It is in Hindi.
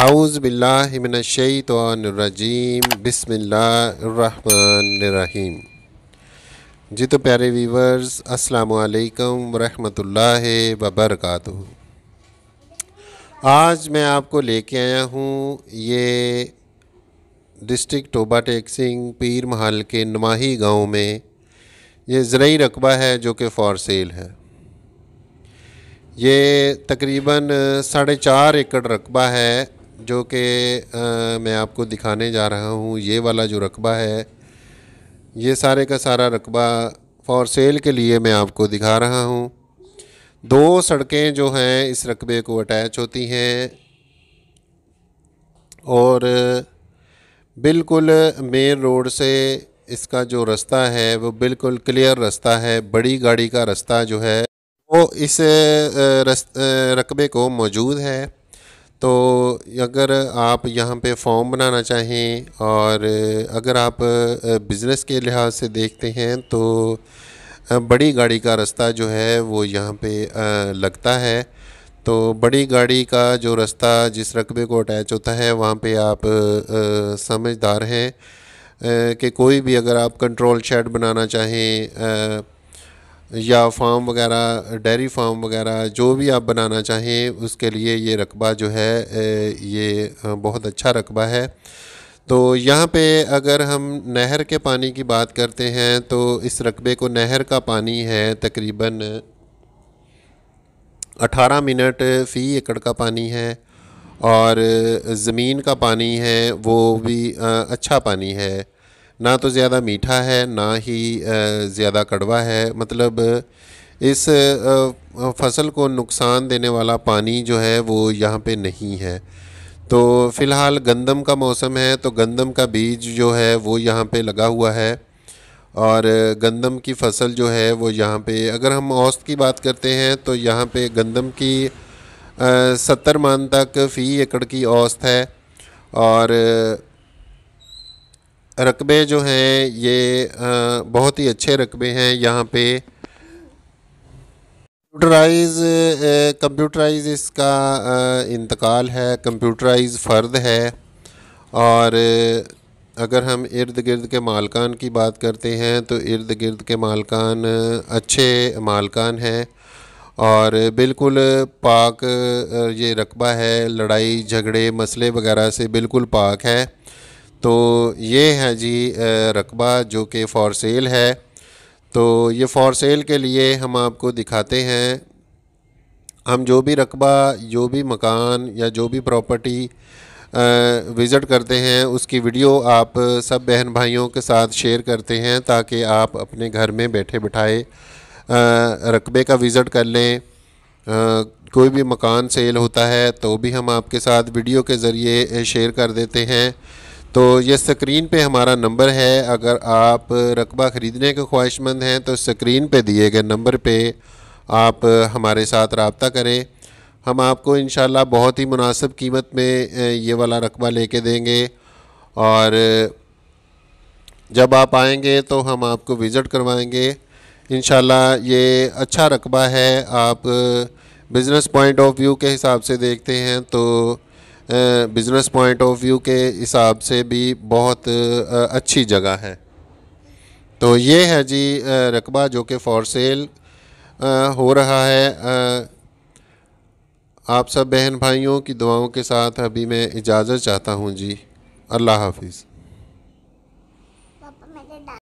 आउज़बिल्लाशतरजीम बसमीम जी तो प्यारे वीवर्स असलकम वरहमतुल्लाह वबरक आज मैं आपको लेके आया हूँ ये डिस्ट्रिक्ट टोबा टेक सिंह पीर महल के नुमाही गांव में ये ज़रूरी रकबा है जो कि फ़ॉर सेल है ये तकरीबन साढ़े चार एकड़ रकबा है जो कि मैं आपको दिखाने जा रहा हूँ ये वाला जो रकबा है ये सारे का सारा रकबा फॉर सेल के लिए मैं आपको दिखा रहा हूँ दो सड़कें जो हैं इस रकबे को अटैच होती हैं और बिल्कुल मेन रोड से इसका जो रास्ता है वो बिल्कुल क्लियर रास्ता है बड़ी गाड़ी का रास्ता जो है वो इस रकबे को मौजूद है तो अगर आप यहाँ पे फॉर्म बनाना चाहें और अगर आप बिज़नेस के लिहाज से देखते हैं तो बड़ी गाड़ी का रास्ता जो है वो यहाँ पे लगता है तो बड़ी गाड़ी का जो रास्ता जिस रकबे को अटैच होता है वहाँ पे आप समझदार हैं कि कोई भी अगर आप कंट्रोल शेड बनाना चाहें या फार्म वगैरह डेयरी फार्म वगैरह जो भी आप बनाना चाहें उसके लिए ये रकबा जो है ये बहुत अच्छा रकबा है तो यहाँ पे अगर हम नहर के पानी की बात करते हैं तो इस रकबे को नहर का पानी है तकरीबन 18 मिनट फ़ी एकड़ का पानी है और ज़मीन का पानी है वो भी अच्छा पानी है ना तो ज़्यादा मीठा है ना ही ज़्यादा कड़वा है मतलब इस फसल को नुकसान देने वाला पानी जो है वो यहाँ पे नहीं है तो फ़िलहाल गंदम का मौसम है तो गंदम का बीज जो है वो यहाँ पे लगा हुआ है और गंदम की फसल जो है वो यहाँ पे अगर हम औस्त की बात करते हैं तो यहाँ पे गंदम की सत्तर मान तक फ़ी एकड़ की औस्त है और रकबे जो हैं ये बहुत ही अच्छे रकबे हैं यहाँ पे कंप्यूटराइज कंप्यूटराइज इसका इंतकाल है कंप्यूटराइज फ़र्द है और अगर हम इर्द गिर्द के मालकान की बात करते हैं तो इर्द गिर्द के मालकान अच्छे मालकान हैं और बिल्कुल पाक ये रकबा है लड़ाई झगड़े मसले वगैरह से बिल्कुल पाक है तो ये है जी रकबा जो कि फॉर सेल है तो ये फॉर सेल के लिए हम आपको दिखाते हैं हम जो भी रकबा जो भी मकान या जो भी प्रॉपर्टी विज़िट करते हैं उसकी वीडियो आप सब बहन भाइयों के साथ शेयर करते हैं ताकि आप अपने घर में बैठे बिठाए रकबे का विज़िट कर लें कोई भी मकान सेल होता है तो भी हम आपके साथ वीडियो के ज़रिए शेयर कर देते हैं तो ये स्क्रीन पे हमारा नंबर है अगर आप रकबा ख़रीदने के ख्वाहिशमंद हैं तो स्क्रीन पे दिए गए नंबर पे आप हमारे साथ रबता करें हम आपको इन बहुत ही मुनासिब कीमत में ये वाला रकबा लेके देंगे और जब आप आएंगे तो हम आपको विज़िट करवाएंगे इन ये अच्छा रकबा है आप बिज़नेस पॉइंट ऑफ व्यू के हिसाब से देखते हैं तो बिज़नेस पॉइंट ऑफ व्यू के हिसाब से भी बहुत अच्छी जगह है तो ये है जी रकबा जो कि फॉर सेल हो रहा है आप सब बहन भाइयों की दुआओं के साथ अभी मैं इजाज़त चाहता हूँ जी अल्लाह हाफिज़